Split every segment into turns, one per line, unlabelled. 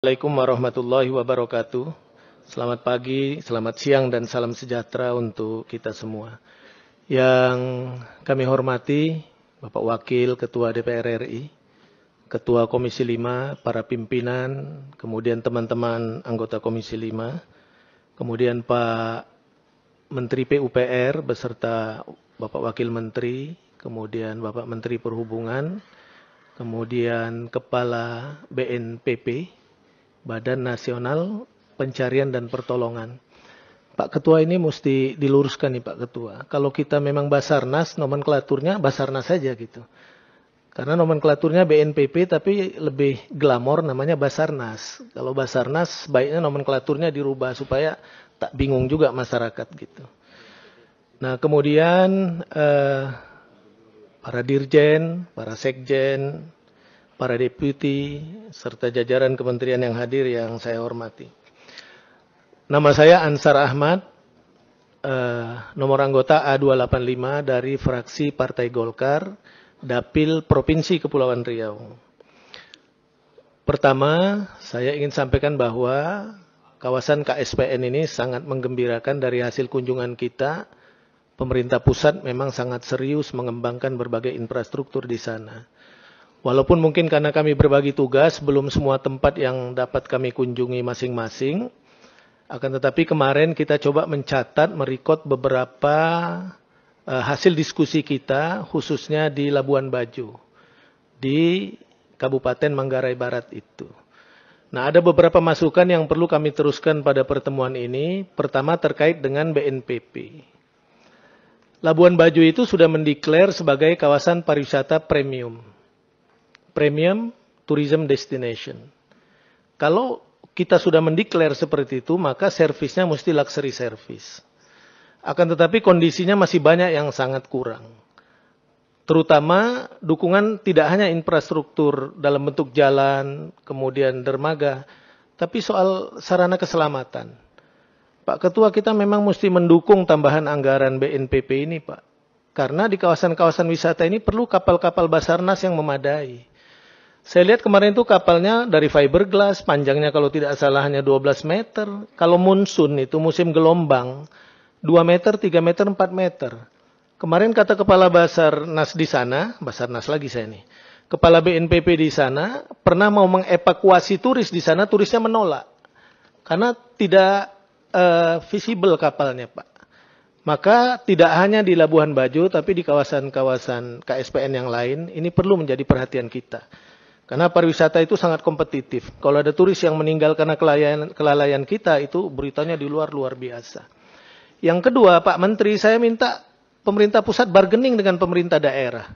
Assalamualaikum warahmatullahi wabarakatuh. Selamat pagi, selamat siang, dan salam sejahtera untuk kita semua. Yang kami hormati, Bapak Wakil Ketua DPR RI, Ketua Komisi 5, para pimpinan, kemudian teman-teman anggota Komisi 5, kemudian Pak Menteri PUPR beserta Bapak Wakil Menteri, kemudian Bapak Menteri Perhubungan, kemudian Kepala BNPP, Badan Nasional Pencarian dan Pertolongan. Pak Ketua ini mesti diluruskan nih Pak Ketua. Kalau kita memang Basarnas, nomenklaturnya Basarnas saja gitu. Karena nomenklaturnya BNPP tapi lebih glamor namanya Basarnas. Kalau Basarnas baiknya nomenklaturnya dirubah supaya tak bingung juga masyarakat gitu. Nah kemudian eh, para dirjen, para sekjen, para deputi, serta jajaran kementerian yang hadir yang saya hormati. Nama saya Ansar Ahmad, eh, nomor anggota A285 dari fraksi Partai Golkar, Dapil Provinsi Kepulauan Riau. Pertama, saya ingin sampaikan bahwa kawasan KSPN ini sangat menggembirakan dari hasil kunjungan kita. Pemerintah pusat memang sangat serius mengembangkan berbagai infrastruktur di sana. Walaupun mungkin karena kami berbagi tugas, belum semua tempat yang dapat kami kunjungi masing-masing. Akan tetapi kemarin kita coba mencatat, merekod beberapa uh, hasil diskusi kita, khususnya di Labuan Bajo, di Kabupaten Manggarai Barat itu. Nah, ada beberapa masukan yang perlu kami teruskan pada pertemuan ini. Pertama terkait dengan BNPP. Labuan Bajo itu sudah mendeklar sebagai kawasan pariwisata premium premium tourism destination. Kalau kita sudah mendeklar seperti itu, maka servisnya mesti luxury service. Akan tetapi kondisinya masih banyak yang sangat kurang. Terutama dukungan tidak hanya infrastruktur dalam bentuk jalan, kemudian dermaga, tapi soal sarana keselamatan. Pak Ketua kita memang mesti mendukung tambahan anggaran BNPP ini Pak. Karena di kawasan-kawasan wisata ini perlu kapal-kapal Basarnas yang memadai saya lihat kemarin itu kapalnya dari fiberglass, panjangnya kalau tidak salah hanya 12 meter. Kalau monsun itu musim gelombang, 2 meter, 3 meter, 4 meter. Kemarin kata kepala Basarnas di sana, Basarnas lagi saya nih, kepala BNPB di sana pernah mau mengevakuasi turis di sana, turisnya menolak. Karena tidak uh, visible kapalnya, Pak. Maka tidak hanya di Labuhan Bajo, tapi di kawasan-kawasan KSPN yang lain, ini perlu menjadi perhatian kita. Karena pariwisata itu sangat kompetitif. Kalau ada turis yang meninggal karena kelalaian, kelalaian kita, itu beritanya di luar luar biasa. Yang kedua, Pak Menteri, saya minta pemerintah pusat bargaining dengan pemerintah daerah.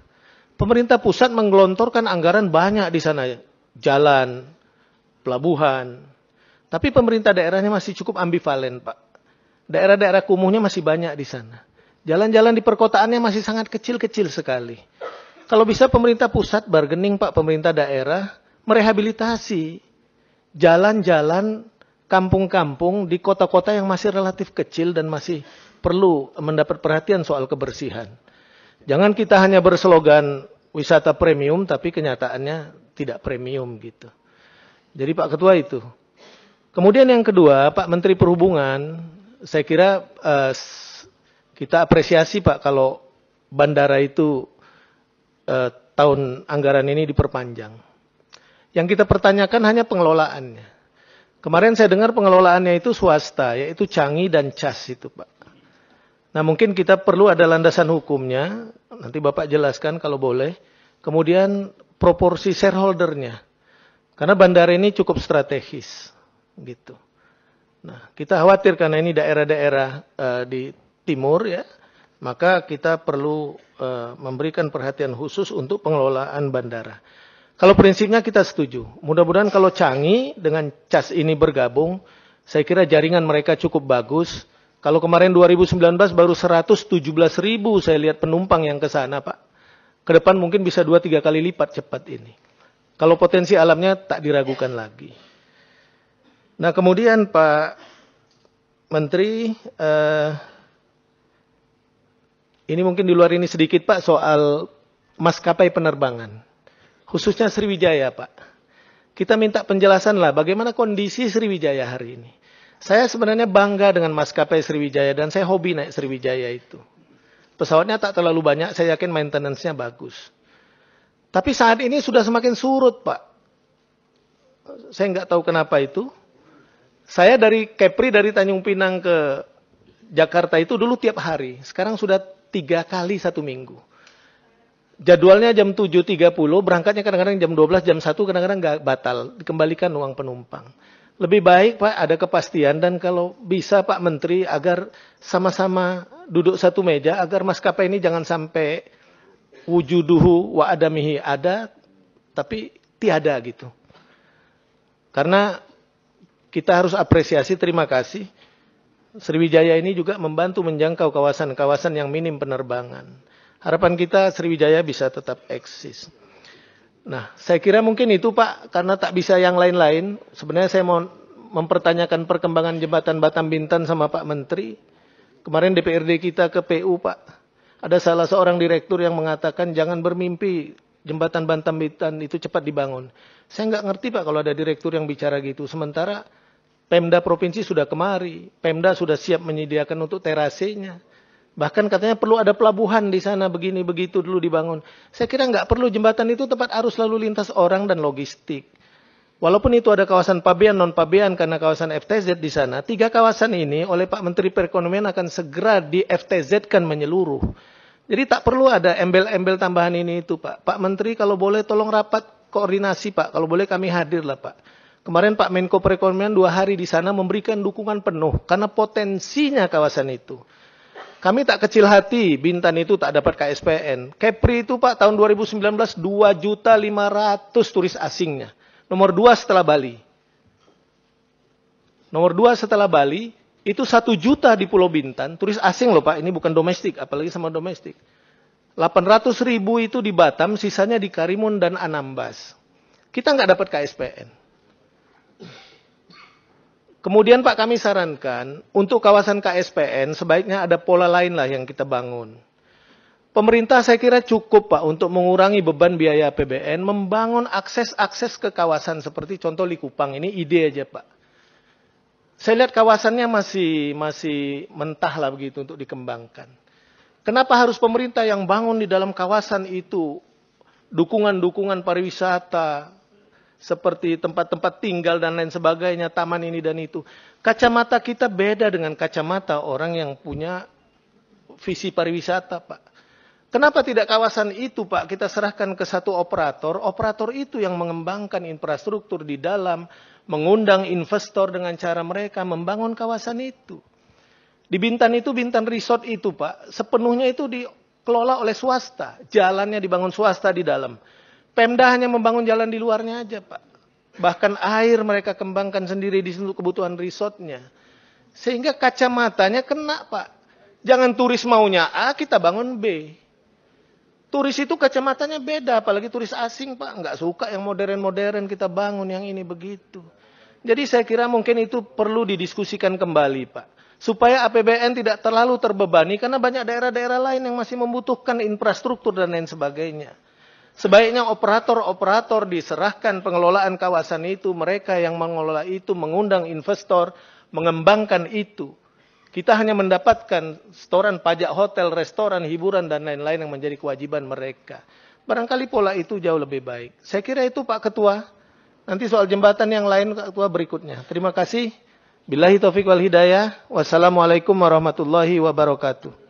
Pemerintah pusat menggelontorkan anggaran banyak di sana, jalan, pelabuhan. Tapi pemerintah daerahnya masih cukup ambivalen, Pak. Daerah-daerah kumuhnya masih banyak di sana. Jalan-jalan di perkotaannya masih sangat kecil-kecil sekali. Kalau bisa pemerintah pusat bargaining Pak pemerintah daerah merehabilitasi jalan-jalan kampung-kampung di kota-kota yang masih relatif kecil dan masih perlu mendapat perhatian soal kebersihan. Jangan kita hanya berslogan wisata premium tapi kenyataannya tidak premium gitu. Jadi Pak Ketua itu. Kemudian yang kedua, Pak Menteri Perhubungan, saya kira eh, kita apresiasi Pak kalau bandara itu eh, tahun anggaran ini diperpanjang. Yang kita pertanyakan hanya pengelolaannya. Kemarin saya dengar pengelolaannya itu swasta, yaitu Canggih dan Cas itu Pak. Nah mungkin kita perlu ada landasan hukumnya, nanti Bapak jelaskan kalau boleh. Kemudian proporsi shareholdernya. Karena bandara ini cukup strategis. gitu. Nah kita khawatir karena ini daerah-daerah uh, di timur ya, maka kita perlu Eh, memberikan perhatian khusus untuk pengelolaan bandara. Kalau prinsipnya kita setuju. Mudah-mudahan kalau Canggih dengan CAS ini bergabung, saya kira jaringan mereka cukup bagus. Kalau kemarin 2019 baru 117 ribu saya lihat penumpang yang ke sana, Pak. Ke depan mungkin bisa 2-3 kali lipat cepat ini. Kalau potensi alamnya tak diragukan lagi. Nah kemudian Pak Menteri, eh, ini mungkin di luar ini sedikit Pak soal maskapai penerbangan. Khususnya Sriwijaya Pak. Kita minta penjelasan lah bagaimana kondisi Sriwijaya hari ini. Saya sebenarnya bangga dengan maskapai Sriwijaya dan saya hobi naik Sriwijaya itu. Pesawatnya tak terlalu banyak, saya yakin maintenance-nya bagus. Tapi saat ini sudah semakin surut Pak. Saya nggak tahu kenapa itu. Saya dari Kepri dari Tanjung Pinang ke Jakarta itu dulu tiap hari. Sekarang sudah tiga kali satu minggu. Jadwalnya jam 7.30, berangkatnya kadang-kadang jam 12, jam 1, kadang-kadang nggak batal. Dikembalikan uang penumpang. Lebih baik Pak ada kepastian dan kalau bisa Pak Menteri agar sama-sama duduk satu meja agar maskapai ini jangan sampai wujuduhu wa adamihi ada tapi tiada gitu. Karena kita harus apresiasi, terima kasih Sriwijaya ini juga membantu menjangkau kawasan-kawasan yang minim penerbangan. Harapan kita Sriwijaya bisa tetap eksis. Nah, saya kira mungkin itu Pak, karena tak bisa yang lain-lain. Sebenarnya saya mau mempertanyakan perkembangan jembatan Batam Bintan sama Pak Menteri. Kemarin DPRD kita ke PU Pak. Ada salah seorang direktur yang mengatakan jangan bermimpi jembatan Batam Bintan itu cepat dibangun. Saya nggak ngerti Pak kalau ada direktur yang bicara gitu. Sementara Pemda provinsi sudah kemari, Pemda sudah siap menyediakan untuk terasenya. Bahkan katanya perlu ada pelabuhan di sana begini begitu dulu dibangun. Saya kira nggak perlu jembatan itu tempat arus lalu lintas orang dan logistik. Walaupun itu ada kawasan pabean non pabean karena kawasan FTZ di sana, tiga kawasan ini oleh Pak Menteri Perekonomian akan segera di FTZ kan menyeluruh. Jadi tak perlu ada embel-embel tambahan ini itu Pak. Pak Menteri kalau boleh tolong rapat koordinasi Pak. Kalau boleh kami hadir lah Pak. Kemarin Pak Menko Perekonomian dua hari di sana memberikan dukungan penuh karena potensinya kawasan itu. Kami tak kecil hati, Bintan itu tak dapat KSPN. Kepri itu Pak tahun 2019 2.500 turis asingnya. Nomor dua setelah Bali. Nomor dua setelah Bali, itu satu juta di Pulau Bintan, turis asing loh Pak, ini bukan domestik, apalagi sama domestik. 800 ribu itu di Batam, sisanya di Karimun dan Anambas. Kita nggak dapat KSPN. Kemudian Pak kami sarankan untuk kawasan KSPN sebaiknya ada pola lain lah yang kita bangun. Pemerintah saya kira cukup Pak untuk mengurangi beban biaya APBN membangun akses-akses ke kawasan seperti contoh Likupang ini ide aja Pak. Saya lihat kawasannya masih masih mentah lah begitu untuk dikembangkan. Kenapa harus pemerintah yang bangun di dalam kawasan itu dukungan-dukungan pariwisata, seperti tempat-tempat tinggal dan lain sebagainya, taman ini dan itu. Kacamata kita beda dengan kacamata orang yang punya visi pariwisata, Pak. Kenapa tidak kawasan itu, Pak? Kita serahkan ke satu operator. Operator itu yang mengembangkan infrastruktur di dalam, mengundang investor dengan cara mereka membangun kawasan itu. Di Bintan itu, Bintan Resort itu, Pak, sepenuhnya itu dikelola oleh swasta. Jalannya dibangun swasta di dalam. Pemda hanya membangun jalan di luarnya aja, Pak. Bahkan air mereka kembangkan sendiri di situ kebutuhan resortnya. Sehingga kacamatanya kena, Pak. Jangan turis maunya A, kita bangun B. Turis itu kacamatanya beda, apalagi turis asing, Pak. Nggak suka yang modern-modern, kita bangun yang ini begitu. Jadi saya kira mungkin itu perlu didiskusikan kembali, Pak. Supaya APBN tidak terlalu terbebani, karena banyak daerah-daerah lain yang masih membutuhkan infrastruktur dan lain sebagainya. Sebaiknya operator-operator diserahkan pengelolaan kawasan itu, mereka yang mengelola itu, mengundang investor, mengembangkan itu. Kita hanya mendapatkan setoran pajak hotel, restoran, hiburan, dan lain-lain yang menjadi kewajiban mereka. Barangkali pola itu jauh lebih baik. Saya kira itu Pak Ketua. Nanti soal jembatan yang lain Pak Ketua berikutnya. Terima kasih. Bilahi taufiq wal hidayah. Wassalamualaikum warahmatullahi wabarakatuh.